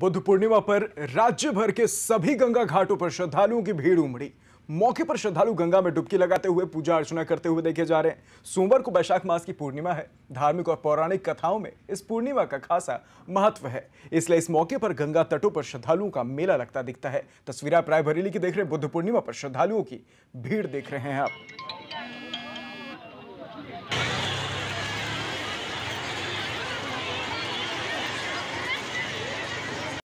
बुद्ध पूर्णिमा पर राज्य भर के सभी गंगा घाटों पर श्रद्धालुओं की भीड़ उमड़ी मौके पर श्रद्धालु गंगा में डुबकी लगाते हुए पूजा अर्चना करते हुए देखे जा रहे हैं सोमवार को वैशाख मास की पूर्णिमा है धार्मिक और पौराणिक कथाओं में इस पूर्णिमा का खासा महत्व है इसलिए इस मौके पर गंगा तटों पर श्रद्धालुओं का मेला लगता दिखता है तस्वीर आप रायबरेली की देख रहे हैं बुद्ध पूर्णिमा पर श्रद्धालुओं की भीड़ देख रहे हैं आप